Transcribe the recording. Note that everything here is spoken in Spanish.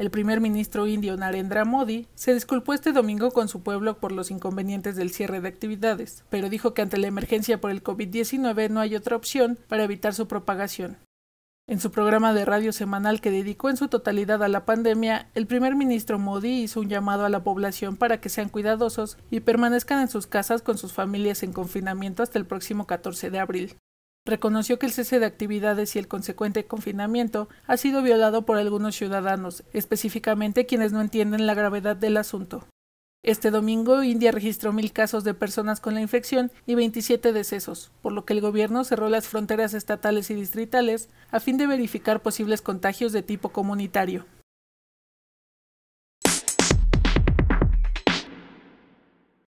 El primer ministro indio Narendra Modi se disculpó este domingo con su pueblo por los inconvenientes del cierre de actividades, pero dijo que ante la emergencia por el COVID-19 no hay otra opción para evitar su propagación. En su programa de radio semanal que dedicó en su totalidad a la pandemia, el primer ministro Modi hizo un llamado a la población para que sean cuidadosos y permanezcan en sus casas con sus familias en confinamiento hasta el próximo 14 de abril reconoció que el cese de actividades y el consecuente confinamiento ha sido violado por algunos ciudadanos, específicamente quienes no entienden la gravedad del asunto. Este domingo, India registró mil casos de personas con la infección y 27 decesos, por lo que el gobierno cerró las fronteras estatales y distritales a fin de verificar posibles contagios de tipo comunitario.